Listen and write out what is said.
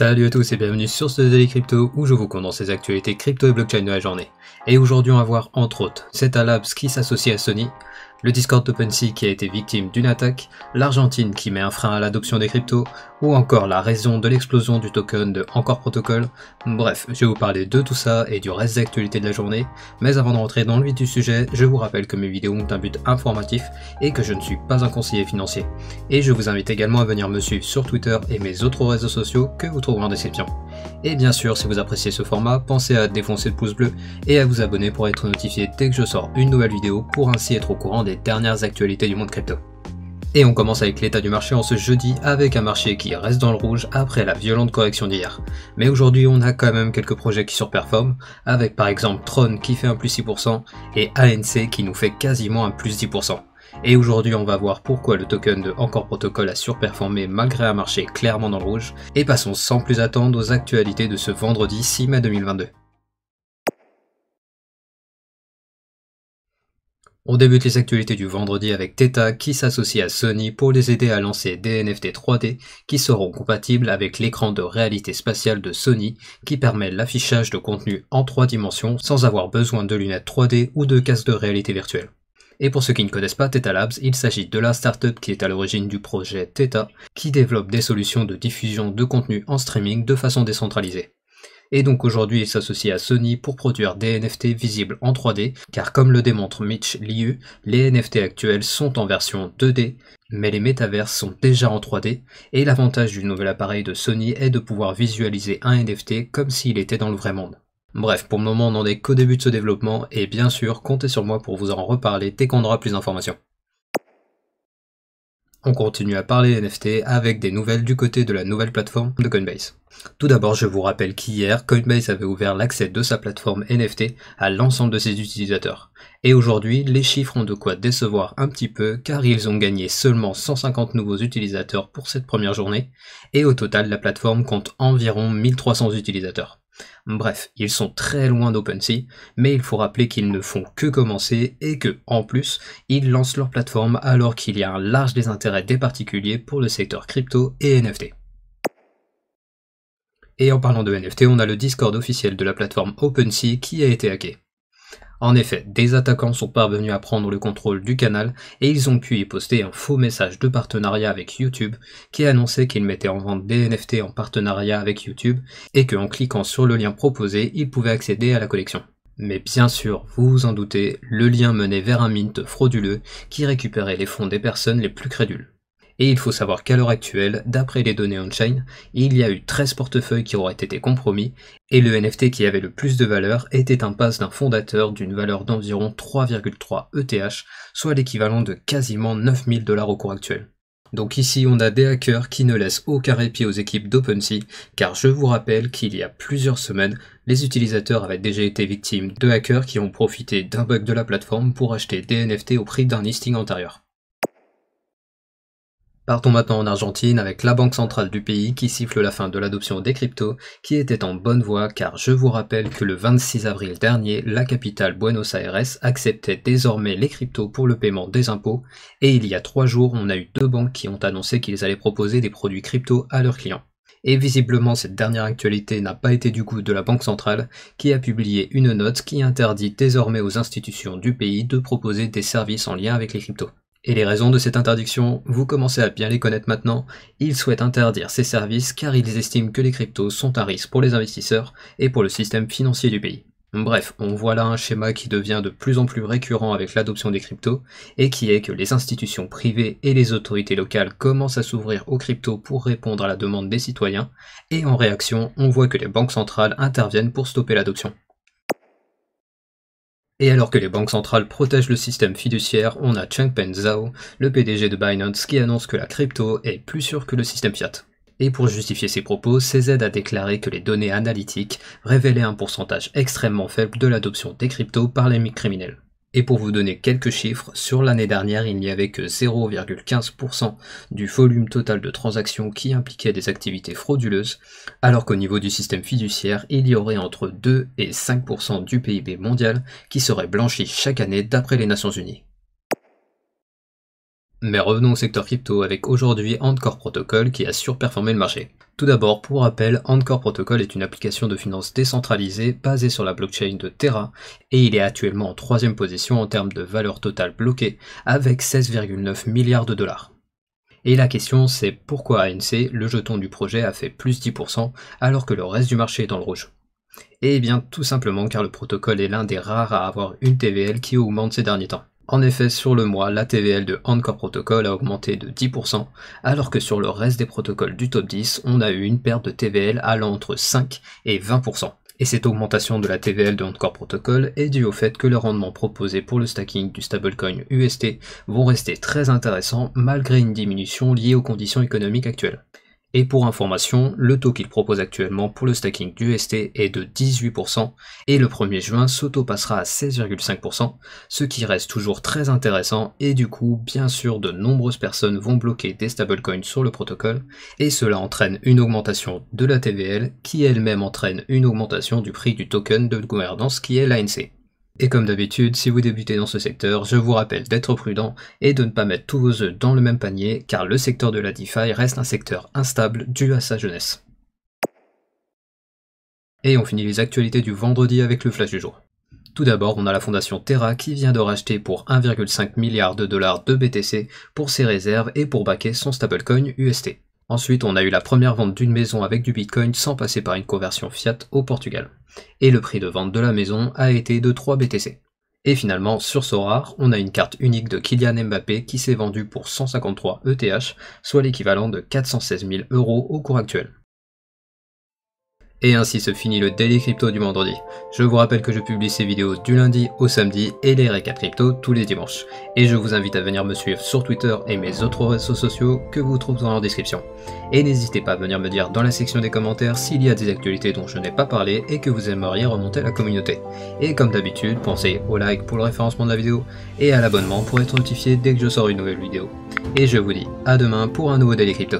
Salut à tous et bienvenue sur ce Daily Crypto où je vous condense les actualités crypto et blockchain de la journée. Et aujourd'hui on va voir entre autres cet Labs qui s'associe à Sony, le Discord d'OpenSea qui a été victime d'une attaque, l'Argentine qui met un frein à l'adoption des cryptos, ou encore la raison de l'explosion du token de Encore Protocol. Bref, je vais vous parler de tout ça et du reste des actualités de la journée, mais avant de rentrer dans le vif du sujet, je vous rappelle que mes vidéos ont un but informatif et que je ne suis pas un conseiller financier. Et je vous invite également à venir me suivre sur Twitter et mes autres réseaux sociaux que vous trouverez en description. Et bien sûr, si vous appréciez ce format, pensez à défoncer le pouce bleu et à vous abonner pour être notifié dès que je sors une nouvelle vidéo pour ainsi être au courant dernières actualités du monde crypto. Et on commence avec l'état du marché en ce jeudi avec un marché qui reste dans le rouge après la violente correction d'hier. Mais aujourd'hui on a quand même quelques projets qui surperforment, avec par exemple Tron qui fait un plus 6% et ANC qui nous fait quasiment un plus 10%. Et aujourd'hui, on va voir pourquoi le token de Encore Protocol a surperformé malgré un marché clairement dans le rouge. Et passons sans plus attendre aux actualités de ce vendredi 6 mai 2022. On débute les actualités du vendredi avec Theta qui s'associe à Sony pour les aider à lancer des NFT 3D qui seront compatibles avec l'écran de réalité spatiale de Sony qui permet l'affichage de contenu en 3 dimensions sans avoir besoin de lunettes 3D ou de casques de réalité virtuelle. Et pour ceux qui ne connaissent pas Theta Labs, il s'agit de la startup qui est à l'origine du projet Theta qui développe des solutions de diffusion de contenu en streaming de façon décentralisée et donc aujourd'hui il s'associe à Sony pour produire des NFT visibles en 3D, car comme le démontre Mitch Liu, les NFT actuels sont en version 2D, mais les métaverses sont déjà en 3D, et l'avantage du nouvel appareil de Sony est de pouvoir visualiser un NFT comme s'il était dans le vrai monde. Bref, pour le moment on n'en est qu'au début de ce développement, et bien sûr comptez sur moi pour vous en reparler dès qu'on aura plus d'informations. On continue à parler NFT avec des nouvelles du côté de la nouvelle plateforme de Coinbase. Tout d'abord, je vous rappelle qu'hier, Coinbase avait ouvert l'accès de sa plateforme NFT à l'ensemble de ses utilisateurs. Et aujourd'hui, les chiffres ont de quoi décevoir un petit peu car ils ont gagné seulement 150 nouveaux utilisateurs pour cette première journée et au total, la plateforme compte environ 1300 utilisateurs. Bref, ils sont très loin d'OpenSea, mais il faut rappeler qu'ils ne font que commencer et que, en plus, ils lancent leur plateforme alors qu'il y a un large désintérêt des particuliers pour le secteur crypto et NFT. Et en parlant de NFT, on a le Discord officiel de la plateforme OpenSea qui a été hacké. En effet, des attaquants sont parvenus à prendre le contrôle du canal et ils ont pu y poster un faux message de partenariat avec YouTube qui annonçait qu'ils mettaient en vente des NFT en partenariat avec YouTube et qu'en cliquant sur le lien proposé, ils pouvaient accéder à la collection. Mais bien sûr, vous vous en doutez, le lien menait vers un mint frauduleux qui récupérait les fonds des personnes les plus crédules. Et il faut savoir qu'à l'heure actuelle, d'après les données on-chain, il y a eu 13 portefeuilles qui auraient été compromis, et le NFT qui avait le plus de valeur était un pass d'un fondateur d'une valeur d'environ 3,3 ETH, soit l'équivalent de quasiment 9000 dollars au cours actuel. Donc ici on a des hackers qui ne laissent aucun répit aux équipes d'OpenSea, car je vous rappelle qu'il y a plusieurs semaines, les utilisateurs avaient déjà été victimes de hackers qui ont profité d'un bug de la plateforme pour acheter des NFT au prix d'un listing antérieur. Partons maintenant en Argentine avec la Banque centrale du pays qui siffle la fin de l'adoption des cryptos, qui était en bonne voie car je vous rappelle que le 26 avril dernier, la capitale Buenos Aires acceptait désormais les cryptos pour le paiement des impôts, et il y a trois jours, on a eu deux banques qui ont annoncé qu'ils allaient proposer des produits crypto à leurs clients. Et visiblement, cette dernière actualité n'a pas été du goût de la Banque centrale, qui a publié une note qui interdit désormais aux institutions du pays de proposer des services en lien avec les cryptos. Et les raisons de cette interdiction, vous commencez à bien les connaître maintenant. Ils souhaitent interdire ces services car ils estiment que les cryptos sont un risque pour les investisseurs et pour le système financier du pays. Bref, on voit là un schéma qui devient de plus en plus récurrent avec l'adoption des cryptos, et qui est que les institutions privées et les autorités locales commencent à s'ouvrir aux cryptos pour répondre à la demande des citoyens, et en réaction, on voit que les banques centrales interviennent pour stopper l'adoption. Et alors que les banques centrales protègent le système fiduciaire, on a Changpeng Zhao, le PDG de Binance, qui annonce que la crypto est plus sûre que le système fiat. Et pour justifier ses propos, CZ a déclaré que les données analytiques révélaient un pourcentage extrêmement faible de l'adoption des cryptos par les criminels. Et pour vous donner quelques chiffres, sur l'année dernière, il n'y avait que 0,15% du volume total de transactions qui impliquait des activités frauduleuses, alors qu'au niveau du système fiduciaire, il y aurait entre 2 et 5% du PIB mondial qui serait blanchi chaque année d'après les Nations Unies. Mais revenons au secteur crypto avec aujourd'hui Encore Protocol qui a surperformé le marché. Tout d'abord, pour rappel, Encore Protocol est une application de finance décentralisée basée sur la blockchain de Terra et il est actuellement en troisième position en termes de valeur totale bloquée avec 16,9 milliards de dollars. Et la question c'est pourquoi ANC, le jeton du projet, a fait plus 10% alors que le reste du marché est dans le rouge Eh bien tout simplement car le protocole est l'un des rares à avoir une TVL qui augmente ces derniers temps. En effet, sur le mois, la TVL de handcore Protocol a augmenté de 10%, alors que sur le reste des protocoles du top 10, on a eu une perte de TVL allant entre 5 et 20%. Et cette augmentation de la TVL de Encore Protocol est due au fait que le rendement proposé pour le stacking du stablecoin UST vont rester très intéressants malgré une diminution liée aux conditions économiques actuelles. Et pour information, le taux qu'il propose actuellement pour le stacking du ST est de 18% et le 1er juin, ce taux passera à 16,5%, ce qui reste toujours très intéressant et du coup, bien sûr, de nombreuses personnes vont bloquer des stablecoins sur le protocole et cela entraîne une augmentation de la TVL qui elle-même entraîne une augmentation du prix du token de gouvernance qui est l'ANC. Et comme d'habitude, si vous débutez dans ce secteur, je vous rappelle d'être prudent et de ne pas mettre tous vos œufs dans le même panier, car le secteur de la DeFi reste un secteur instable dû à sa jeunesse. Et on finit les actualités du vendredi avec le flash du jour. Tout d'abord, on a la fondation Terra qui vient de racheter pour 1,5 milliard de dollars de BTC pour ses réserves et pour baquer son stablecoin UST. Ensuite, on a eu la première vente d'une maison avec du Bitcoin sans passer par une conversion fiat au Portugal. Et le prix de vente de la maison a été de 3 BTC. Et finalement, sur Sorare, on a une carte unique de Kylian Mbappé qui s'est vendue pour 153 ETH, soit l'équivalent de 416 000 euros au cours actuel. Et ainsi se finit le Daily Crypto du vendredi. Je vous rappelle que je publie ces vidéos du lundi au samedi et les récaps crypto tous les dimanches. Et je vous invite à venir me suivre sur Twitter et mes autres réseaux sociaux que vous dans leur description. Et n'hésitez pas à venir me dire dans la section des commentaires s'il y a des actualités dont je n'ai pas parlé et que vous aimeriez remonter à la communauté. Et comme d'habitude, pensez au like pour le référencement de la vidéo et à l'abonnement pour être notifié dès que je sors une nouvelle vidéo. Et je vous dis à demain pour un nouveau Daily Crypto.